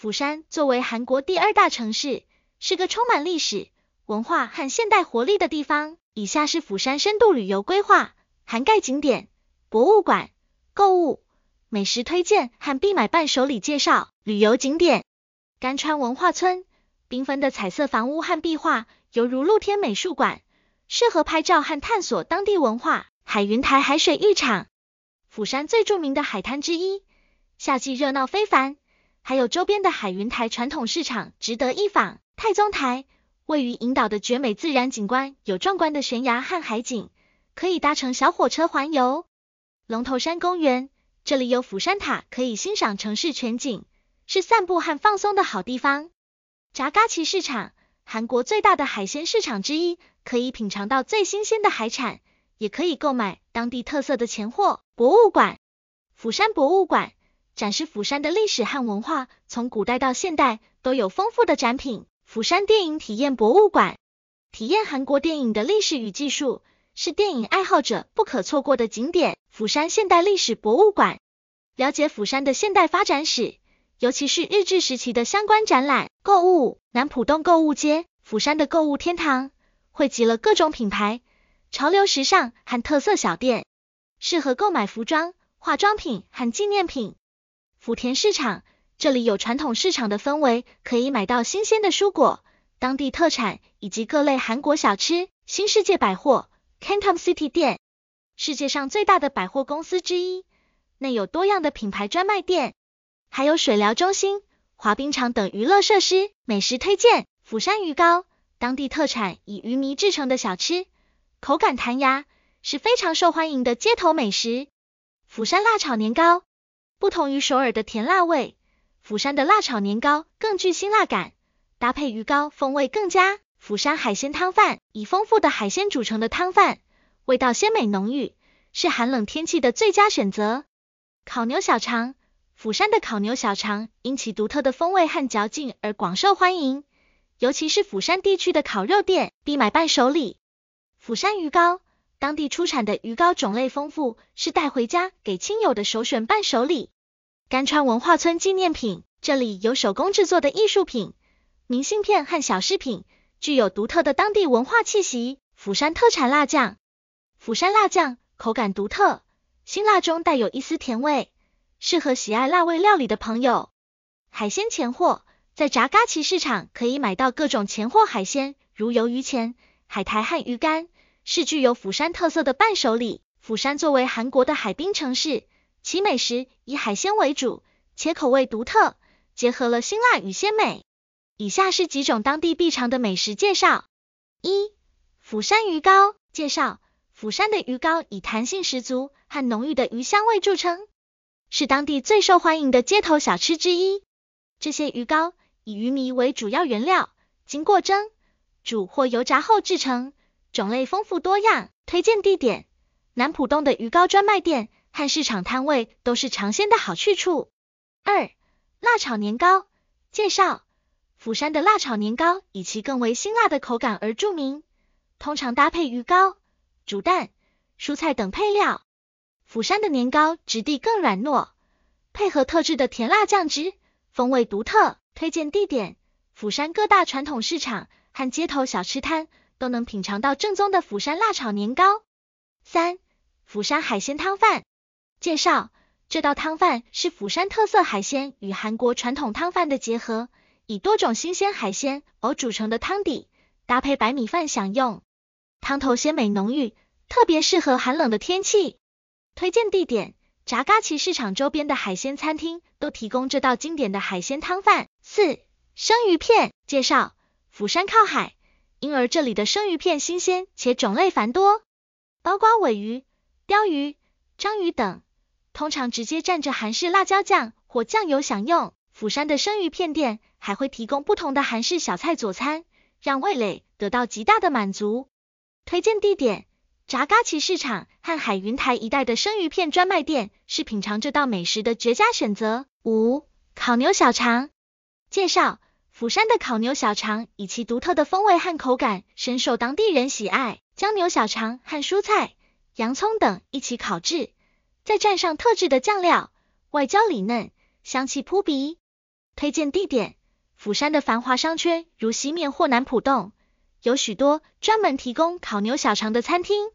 釜山作为韩国第二大城市，是个充满历史文化和现代活力的地方。以下是釜山深度旅游规划，涵盖景点、博物馆、购物、美食推荐和必买伴手礼介绍。旅游景点：甘川文化村，缤纷的彩色房屋和壁画犹如露天美术馆，适合拍照和探索当地文化。海云台海水浴场，釜山最著名的海滩之一，夏季热闹非凡。还有周边的海云台传统市场值得一访。太宗台位于引导的绝美自然景观，有壮观的悬崖和海景，可以搭乘小火车环游。龙头山公园，这里有釜山塔，可以欣赏城市全景，是散步和放松的好地方。札嘎旗市场，韩国最大的海鲜市场之一，可以品尝到最新鲜的海产，也可以购买当地特色的钱货。博物馆，釜山博物馆。展示釜山的历史和文化，从古代到现代都有丰富的展品。釜山电影体验博物馆，体验韩国电影的历史与技术，是电影爱好者不可错过的景点。釜山现代历史博物馆，了解釜山的现代发展史，尤其是日治时期的相关展览。购物南浦东购物街，釜山的购物天堂，汇集了各种品牌、潮流时尚和特色小店，适合购买服装、化妆品和纪念品。福田市场，这里有传统市场的氛围，可以买到新鲜的蔬果、当地特产以及各类韩国小吃。新世界百货 c a n t o n City 店，世界上最大的百货公司之一，内有多样的品牌专卖店，还有水疗中心、滑冰场等娱乐设施。美食推荐：釜山鱼糕，当地特产以鱼糜制成的小吃，口感弹牙，是非常受欢迎的街头美食。釜山辣炒年糕。不同于首尔的甜辣味，釜山的辣炒年糕更具辛辣感，搭配鱼糕风味更佳。釜山海鲜汤饭以丰富的海鲜煮成的汤饭，味道鲜美浓郁，是寒冷天气的最佳选择。烤牛小肠，釜山的烤牛小肠因其独特的风味和嚼劲而广受欢迎，尤其是釜山地区的烤肉店必买伴手礼。釜山鱼糕。当地出产的鱼糕种类丰富，是带回家给亲友的首选伴手礼。甘川文化村纪念品，这里有手工制作的艺术品、明信片和小饰品，具有独特的当地文化气息。釜山特产辣酱，釜山辣酱口感独特，辛辣中带有一丝甜味，适合喜爱辣味料理的朋友。海鲜前货，在札嘎旗市场可以买到各种前货海鲜，如鱿鱼钱、海苔和鱼干。是具有釜山特色的伴手礼。釜山作为韩国的海滨城市，其美食以海鲜为主，且口味独特，结合了辛辣与鲜美。以下是几种当地必尝的美食介绍：一、釜山鱼糕。介绍：釜山的鱼糕以弹性十足和浓郁的鱼香味著称，是当地最受欢迎的街头小吃之一。这些鱼糕以鱼糜为主要原料，经过蒸、煮或油炸后制成。种类丰富多样，推荐地点：南浦东的鱼糕专卖店和市场摊位都是尝鲜的好去处。二、辣炒年糕，介绍：釜山的辣炒年糕以其更为辛辣的口感而著名，通常搭配鱼糕、煮蛋、蔬菜等配料。釜山的年糕质地更软糯，配合特制的甜辣酱汁，风味独特。推荐地点：釜山各大传统市场和街头小吃摊。都能品尝到正宗的釜山辣炒年糕。三，釜山海鲜汤饭，介绍这道汤饭是釜山特色海鲜与韩国传统汤饭的结合，以多种新鲜海鲜熬煮成的汤底，搭配白米饭享用，汤头鲜美浓郁，特别适合寒冷的天气。推荐地点：札嘎旗市场周边的海鲜餐厅都提供这道经典的海鲜汤饭。四，生鱼片，介绍釜山靠海。因而这里的生鱼片新鲜且种类繁多，包括尾鱼、鲷鱼、章鱼等，通常直接蘸着韩式辣椒酱或酱油享用。釜山的生鱼片店还会提供不同的韩式小菜佐餐，让味蕾得到极大的满足。推荐地点：札嘎其市场和海云台一带的生鱼片专卖店是品尝这道美食的绝佳选择。五、烤牛小肠，介绍。釜山的烤牛小肠以其独特的风味和口感，深受当地人喜爱。将牛小肠和蔬菜、洋葱等一起烤制，再蘸上特制的酱料，外焦里嫩，香气扑鼻。推荐地点：釜山的繁华商圈，如西面或南浦洞，有许多专门提供烤牛小肠的餐厅。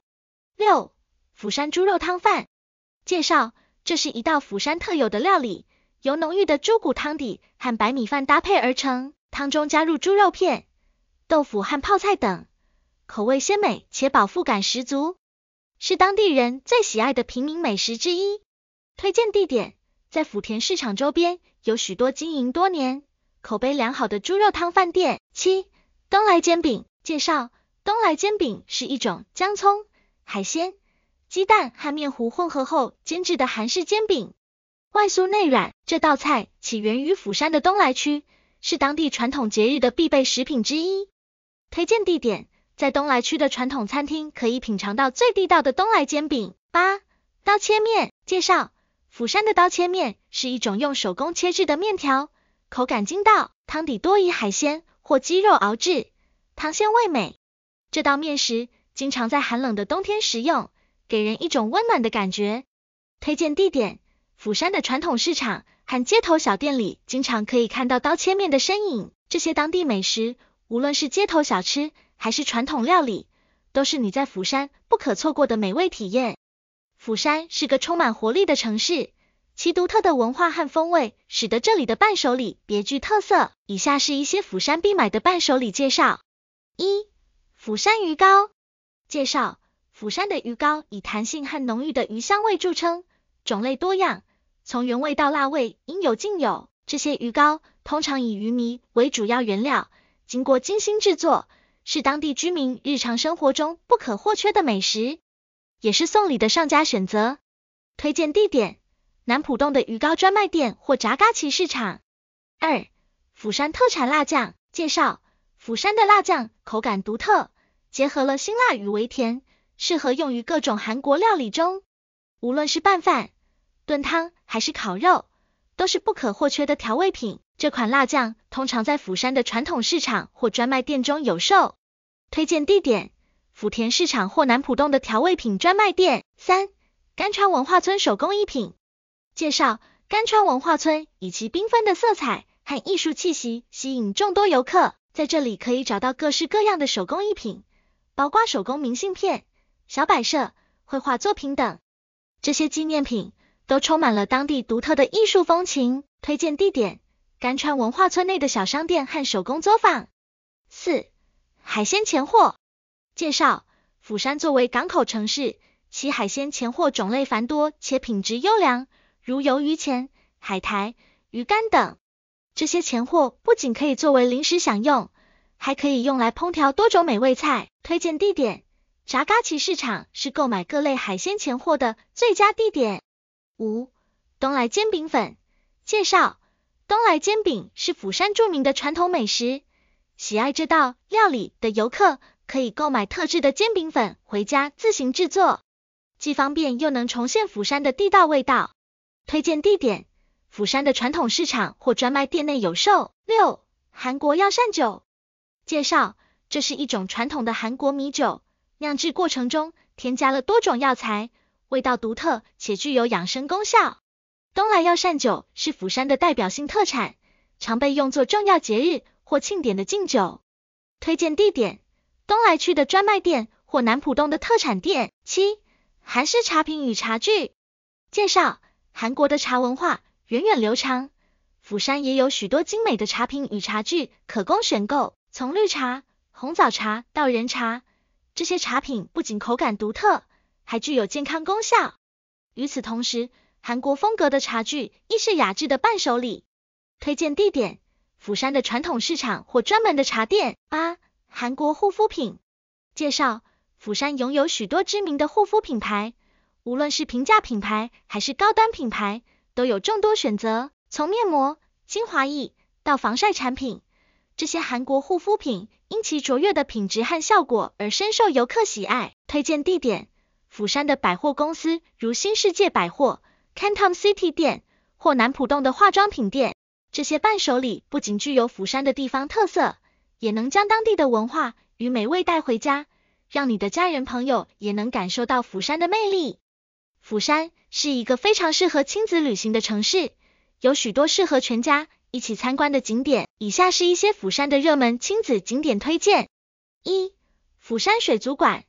六、釜山猪肉汤饭。介绍：这是一道釜山特有的料理。由浓郁的猪骨汤底和白米饭搭配而成，汤中加入猪肉片、豆腐和泡菜等，口味鲜美且饱腹感十足，是当地人最喜爱的平民美食之一。推荐地点在福田市场周边，有许多经营多年、口碑良好的猪肉汤饭店。七、东来煎饼介绍：东来煎饼是一种将葱、海鲜、鸡蛋和面糊混合后煎制的韩式煎饼。外酥内软，这道菜起源于釜山的东来区，是当地传统节日的必备食品之一。推荐地点在东来区的传统餐厅，可以品尝到最地道的东来煎饼。八刀切面介绍：釜山的刀切面是一种用手工切制的面条，口感筋道，汤底多以海鲜或鸡肉熬制，汤鲜味美。这道面食经常在寒冷的冬天食用，给人一种温暖的感觉。推荐地点。釜山的传统市场和街头小店里，经常可以看到刀切面的身影。这些当地美食，无论是街头小吃还是传统料理，都是你在釜山不可错过的美味体验。釜山是个充满活力的城市，其独特的文化和风味使得这里的伴手礼别具特色。以下是一些釜山必买的伴手礼介绍：一、釜山鱼糕。介绍：釜山的鱼糕以弹性和浓郁的鱼香味著称，种类多样。从原味到辣味，应有尽有。这些鱼糕通常以鱼糜为主要原料，经过精心制作，是当地居民日常生活中不可或缺的美食，也是送礼的上佳选择。推荐地点：南浦洞的鱼糕专卖店或炸嘎奇市场。二、釜山特产辣酱介绍：釜山的辣酱口感独特，结合了辛辣与微甜，适合用于各种韩国料理中，无论是拌饭。炖汤还是烤肉，都是不可或缺的调味品。这款辣酱通常在釜山的传统市场或专卖店中有售。推荐地点：福田市场或南浦洞的调味品专卖店。三、甘川文化村手工艺品。介绍：甘川文化村以其缤纷的色彩和艺术气息吸引众多游客，在这里可以找到各式各样的手工艺品，包括手工明信片、小摆设、绘画作品等这些纪念品。都充满了当地独特的艺术风情。推荐地点：甘川文化村内的小商店和手工作坊。四、海鲜钱货。介绍：釜山作为港口城市，其海鲜钱货种类繁多且品质优良，如鱿鱼钱、海苔、鱼干等。这些钱货不仅可以作为零食享用，还可以用来烹调多种美味菜。推荐地点：炸嘎旗市场是购买各类海鲜钱货的最佳地点。五、东来煎饼粉介绍：东来煎饼是釜山著名的传统美食，喜爱这道料理的游客可以购买特制的煎饼粉回家自行制作，既方便又能重现釜山的地道味道。推荐地点：釜山的传统市场或专卖店内有售。六、韩国药膳酒介绍：这是一种传统的韩国米酒，酿制过程中添加了多种药材。味道独特且具有养生功效。东来药膳酒是釜山的代表性特产，常被用作重要节日或庆典的敬酒。推荐地点：东来区的专卖店或南浦东的特产店。七、韩式茶品与茶具介绍：韩国的茶文化源远流长，釜山也有许多精美的茶品与茶具可供选购，从绿茶、红枣茶到人茶，这些茶品不仅口感独特。还具有健康功效。与此同时，韩国风格的茶具亦是雅致的伴手礼。推荐地点：釜山的传统市场或专门的茶店。八、韩国护肤品介绍：釜山拥有许多知名的护肤品牌，无论是平价品牌还是高端品牌，都有众多选择。从面膜、精华液到防晒产品，这些韩国护肤品因其卓越的品质和效果而深受游客喜爱。推荐地点。釜山的百货公司，如新世界百货、c a n t o n City 店，或南浦洞的化妆品店，这些伴手礼不仅具有釜山的地方特色，也能将当地的文化与美味带回家，让你的家人朋友也能感受到釜山的魅力。釜山是一个非常适合亲子旅行的城市，有许多适合全家一起参观的景点。以下是一些釜山的热门亲子景点推荐：一、釜山水族馆。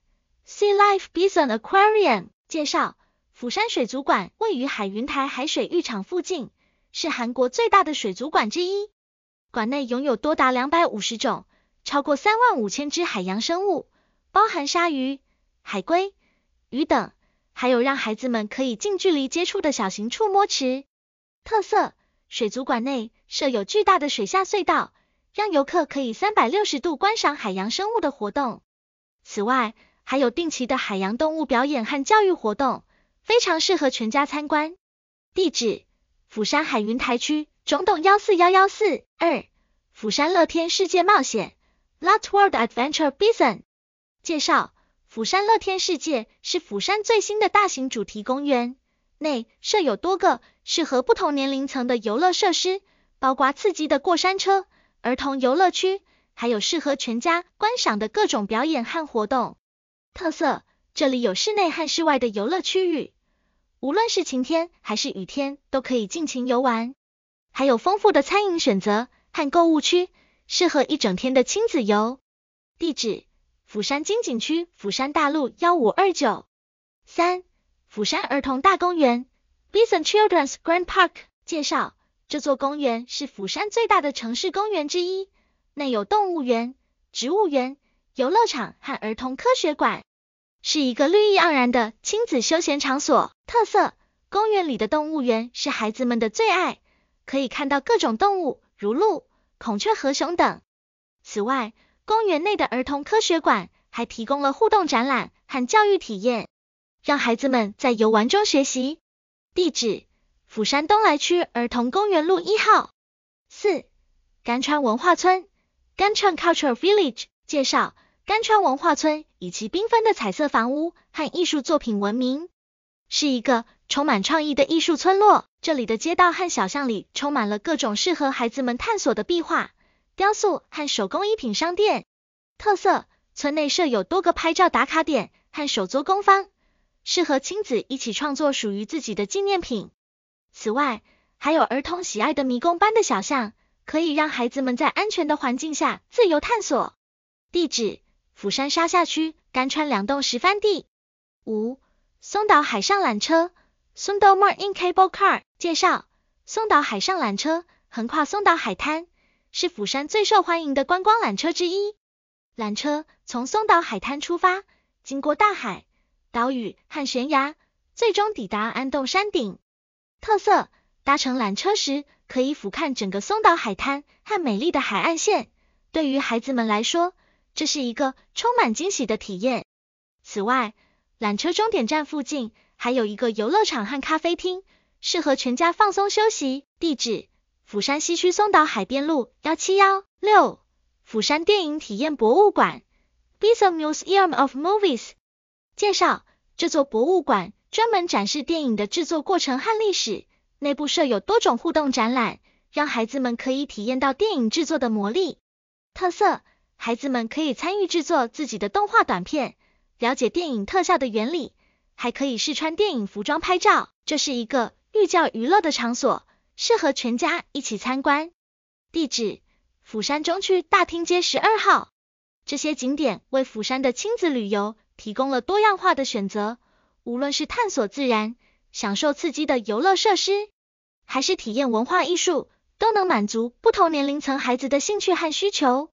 Sea Life b a s i n Aquarium 介绍：釜山水族馆位于海云台海水浴场附近，是韩国最大的水族馆之一。馆内拥有多达两百五十种、超过三万五千只海洋生物，包含鲨鱼、海龟、鱼等，还有让孩子们可以近距离接触的小型触摸池。特色：水族馆内设有巨大的水下隧道，让游客可以三百六十度观赏海洋生物的活动。此外，还有定期的海洋动物表演和教育活动，非常适合全家参观。地址：釜山海云台区总统幺四幺幺四二。釜山乐天世界冒险 l o t World Adventure b i s o n 介绍：釜山乐天世界是釜山最新的大型主题公园，内设有多个适合不同年龄层的游乐设施，包括刺激的过山车、儿童游乐区，还有适合全家观赏的各种表演和活动。特色：这里有室内和室外的游乐区域，无论是晴天还是雨天，都可以尽情游玩。还有丰富的餐饮选择和购物区，适合一整天的亲子游。地址：釜山金景区釜山大路幺五二九三釜山儿童大公园 b u s o n Children's Grand Park）。介绍：这座公园是釜山最大的城市公园之一，内有动物园、植物园、游乐场和儿童科学馆。是一个绿意盎然的亲子休闲场所。特色公园里的动物园是孩子们的最爱，可以看到各种动物，如鹿、孔雀和熊等。此外，公园内的儿童科学馆还提供了互动展览和教育体验，让孩子们在游玩中学习。地址：釜山东来区儿童公园路一号。四、甘川文化村，甘川 c u l t u r e Village，介绍。甘川文化村以其缤纷的彩色房屋和艺术作品闻名，是一个充满创意的艺术村落。这里的街道和小巷里充满了各种适合孩子们探索的壁画、雕塑和手工艺品商店。特色：村内设有多个拍照打卡点和手作工坊，适合亲子一起创作属于自己的纪念品。此外，还有儿童喜爱的迷宫般的小巷，可以让孩子们在安全的环境下自由探索。地址。釜山沙下区甘川两栋石番地五松岛海上缆车，松岛 m o r In Cable Car 介绍：松岛海上缆车横跨松岛海滩，是釜山最受欢迎的观光缆车之一。缆车从松岛海滩出发，经过大海、岛屿和悬崖，最终抵达安东山顶。特色：搭乘缆车时，可以俯瞰整个松岛海滩和美丽的海岸线。对于孩子们来说，这是一个充满惊喜的体验。此外，缆车终点站附近还有一个游乐场和咖啡厅，适合全家放松休息。地址：釜山西区松岛海边路幺七幺六。釜山电影体验博物馆 b i s a Museum of Movies） 介绍：这座博物馆专门展示电影的制作过程和历史，内部设有多种互动展览，让孩子们可以体验到电影制作的魔力。特色。孩子们可以参与制作自己的动画短片，了解电影特效的原理，还可以试穿电影服装拍照。这是一个寓教于乐的场所，适合全家一起参观。地址：釜山中区大厅街十二号。这些景点为釜山的亲子旅游提供了多样化的选择，无论是探索自然、享受刺激的游乐设施，还是体验文化艺术，都能满足不同年龄层孩子的兴趣和需求。